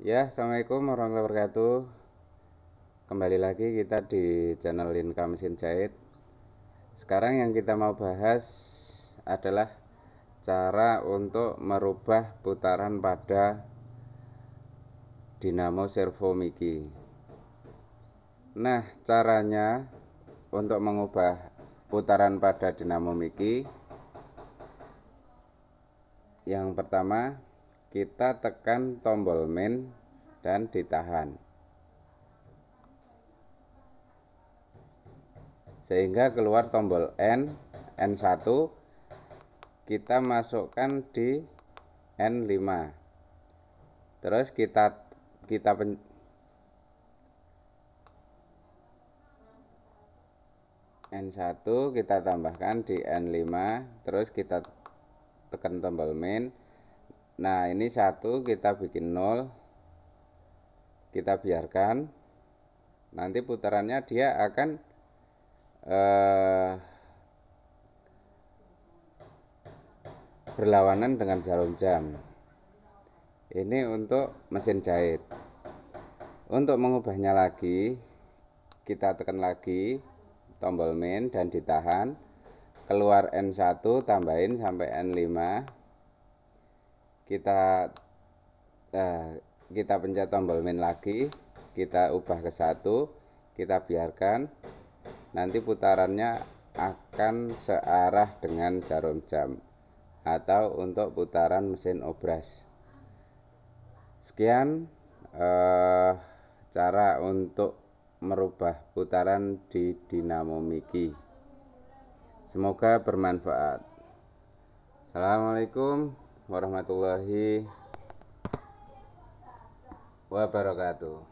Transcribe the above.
Ya, Assalamualaikum warahmatullahi wabarakatuh Kembali lagi kita di channel Mesin Jahit. Sekarang yang kita mau bahas adalah Cara untuk merubah putaran pada dinamo servo Miki Nah, caranya untuk mengubah putaran pada dinamo Miki Yang pertama, kita tekan tombol main dan ditahan sehingga keluar tombol N N1 kita masukkan di N5 terus kita kita pen, N1 kita tambahkan di N5 terus kita tekan tombol main nah ini satu kita bikin nol kita biarkan nanti putarannya dia akan eh, berlawanan dengan jarum jam ini untuk mesin jahit untuk mengubahnya lagi kita tekan lagi tombol main dan ditahan keluar N1 tambahin sampai N5 kita eh, kita pencet tombol min lagi kita ubah ke satu kita biarkan nanti putarannya akan searah dengan jarum jam atau untuk putaran mesin obras sekian eh, cara untuk merubah putaran di dinamo Miki semoga bermanfaat Assalamualaikum warahmatullahi wabarakatuh